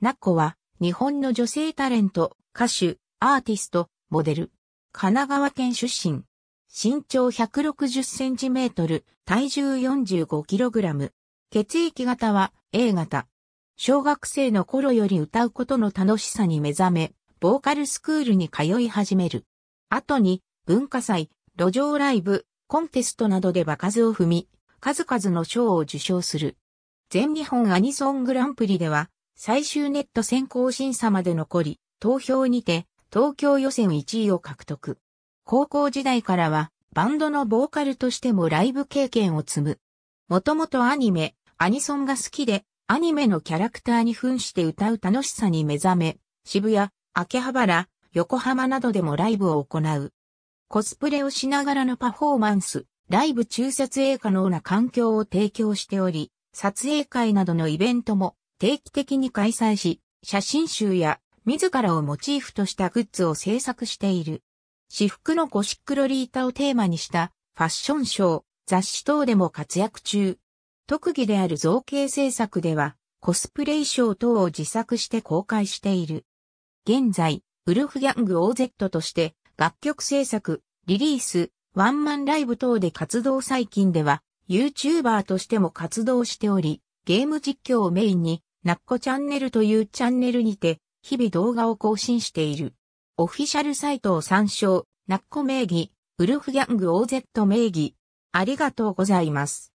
ナッコは、日本の女性タレント、歌手、アーティスト、モデル。神奈川県出身。身長160センチメートル、体重45キログラム。血液型は A 型。小学生の頃より歌うことの楽しさに目覚め、ボーカルスクールに通い始める。後に、文化祭、路上ライブ、コンテストなどで場数を踏み、数々の賞を受賞する。全日本アニソングランプリでは、最終ネット選考審査まで残り、投票にて東京予選1位を獲得。高校時代からはバンドのボーカルとしてもライブ経験を積む。もともとアニメ、アニソンが好きで、アニメのキャラクターに扮して歌う楽しさに目覚め、渋谷、秋葉原、横浜などでもライブを行う。コスプレをしながらのパフォーマンス、ライブ中撮影可能な環境を提供しており、撮影会などのイベントも定期的に開催し、写真集や自らをモチーフとしたグッズを制作している。私服のゴシックロリータをテーマにしたファッションショー、雑誌等でも活躍中。特技である造形制作では、コスプレ衣装等を自作して公開している。現在、ウルフギャング OZ として、楽曲制作、リリース、ワンマンライブ等で活動最近では、YouTuber としても活動しており、ゲーム実況をメインに、ナッコチャンネルというチャンネルにて、日々動画を更新している。オフィシャルサイトを参照、ナッコ名義、ウルフギャング OZ 名義。ありがとうございます。